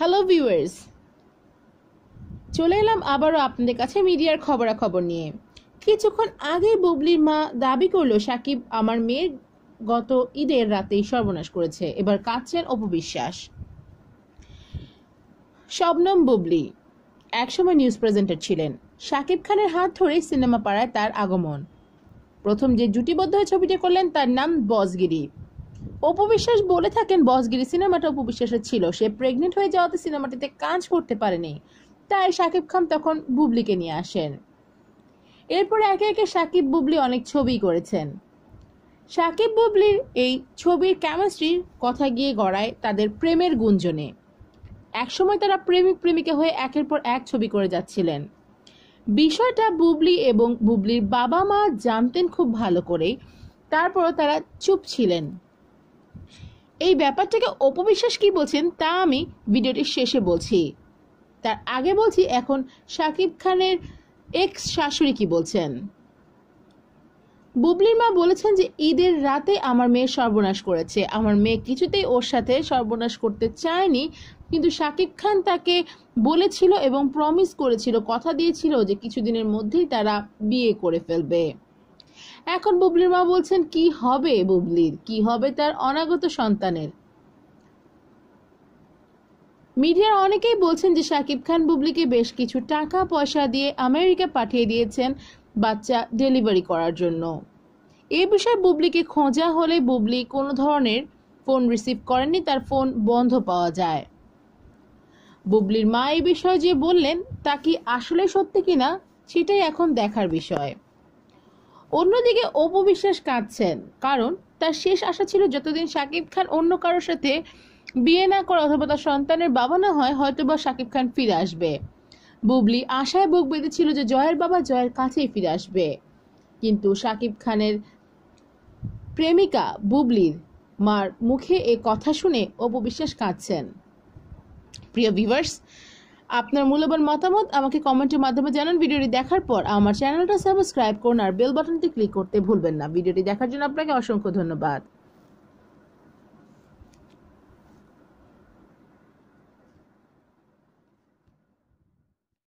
hello viewers চলে এলাম আবারও আপনাদের কাছে মিডিয়ার খবরাখবর নিয়ে কিছুক্ষণ আগে বুবলির মা দাবি করল সাকিব আমার মেয়ের গত ঈদের রাতেই সর্বনাশ করেছে এবার কাঁদছেন অপবিশ্বাস শবনম বুবলি একসময় নিউজ প্রেজেন্টার ছিলেন সাকিব খানের হাত ধরেই সিনেমা পাড়ায় তার আগমন প্রথম যে জুটিবদ্ধ হয়ে ছবিটি করলেন তার নাম বজগিরি উপবিশ্বাস বলে থাকেন বসগিরি সিনেমাটা উপবিশ্বাসের ছিল সে প্রেগনেন্ট হয়ে যাওয়াতে সিনেমাটিতে কাজ করতে পারেনি তাই শাকিব খান তখন বুবলিকে নিয়ে আসেন এরপর একে একে শাকিব বুবলি অনেক ছবি করেছেন শাকিব বুবলির এই ছবির কেমিস্ট্রির কথা গিয়ে গড়ায় তাদের প্রেমের গুঞ্জনে একসময় তারা প্রেমিক প্রেমিকা হয়ে একের পর এক ছবি করে যাচ্ছিলেন বিষয়টা বুবলি এবং বুবলির বাবা মা জানতেন খুব ভালো করে তারপরও তারা চুপ ছিলেন এই ব্যাপারটাকে অপবিশ্বাস কি বলছেন তা আমি ভিডিওটির শেষে বলছি তার আগে বলছি এখন শাকিব খানের এক্স শাশুড়ি কি বলছেন বুবলির মা বলেছেন যে ঈদের রাতে আমার মেয়ে সর্বনাশ করেছে আমার মেয়ে কিছুতেই ওর সাথে সর্বনাশ করতে চায়নি কিন্তু শাকিব খান তাকে বলেছিল এবং প্রমিস করেছিল কথা দিয়েছিল যে কিছুদিনের মধ্যেই তারা বিয়ে করে ফেলবে এখন বুবলির মা বলছেন কি হবে বুবলির কি হবে তার অনাগত সন্তানের মিডিয়ার অনেকেই বলছেন যে শাকিব খান বুবলিকে বেশ কিছু টাকা পয়সা দিয়ে আমেরিকা পাঠিয়ে দিয়েছেন বাচ্চা ডেলিভারি করার জন্য এ বিষয়ে বুবলিকে খোঁজা হলে বুবলি কোনো ধরনের ফোন রিসিভ করেননি তার ফোন বন্ধ পাওয়া যায় বুবলির মা এই বিষয়ে যে বললেন তা কি আসলে সত্যি কিনা সেটাই এখন দেখার বিষয় অন্যদিকে অপু বিশ্বাস কাঁদছেন কারণ তার শেষ আশা ছিল যতদিন শাকিব খান অন্য কারোর সাথে বিয়ে না করে অথবা তার সন্তানের বাবা না হয় হয়তো বা শাকিব খান ফিরে আসবে বুবলি আশায় বুক বেঁধেছিল যে জয়ের বাবা জয়ের কাছেই ফিরে আসবে কিন্তু শাকিব খানের প্রেমিকা বুবলির মার মুখে এ কথা শুনে অপবিশ্বাস কাঁদছেন প্রিয় ভিভার্স আপনার মূল্যবান মতামত আমাকে কমেন্টের মাধ্যমে জানান ভিডিওটি দেখার পর আমার চ্যানেলটা সাবস্ক্রাইব করুন আর বেল বাটনটি ক্লিক করতে ভুলবেন না ভিডিওটি দেখার জন্য আপনাকে অসংখ্য ধন্যবাদ